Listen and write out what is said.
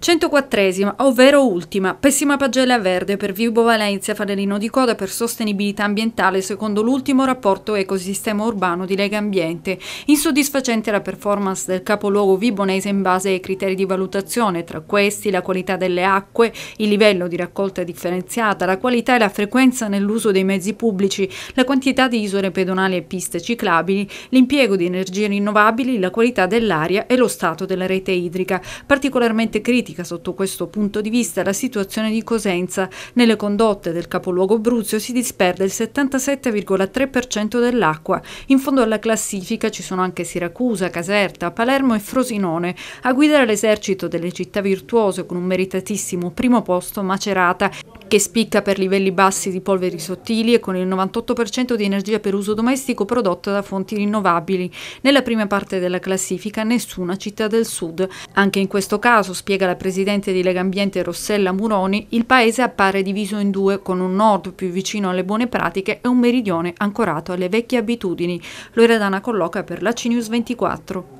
104esima, ovvero ultima, pessima pagella verde per Vibo Valencia Fanalino di Coda per sostenibilità ambientale secondo l'ultimo rapporto ecosistema urbano di Lega Ambiente. Insoddisfacente la performance del capoluogo vibonese in base ai criteri di valutazione, tra questi la qualità delle acque, il livello di raccolta differenziata, la qualità e la frequenza nell'uso dei mezzi pubblici, la quantità di isole pedonali e piste ciclabili, l'impiego di energie rinnovabili, la qualità dell'aria e lo stato della rete idrica. Particolarmente critico critica sotto questo punto di vista la situazione di Cosenza. Nelle condotte del capoluogo Bruzio si disperde il 77,3% dell'acqua. In fondo alla classifica ci sono anche Siracusa, Caserta, Palermo e Frosinone. A guidare l'esercito delle città virtuose con un meritatissimo primo posto Macerata che spicca per livelli bassi di polveri sottili e con il 98% di energia per uso domestico prodotta da fonti rinnovabili. Nella prima parte della classifica nessuna città del sud. Anche in questo caso, spiega la presidente di Legambiente Rossella Muroni, il paese appare diviso in due con un nord più vicino alle buone pratiche e un meridione ancorato alle vecchie abitudini. Loredana colloca per la CNews 24.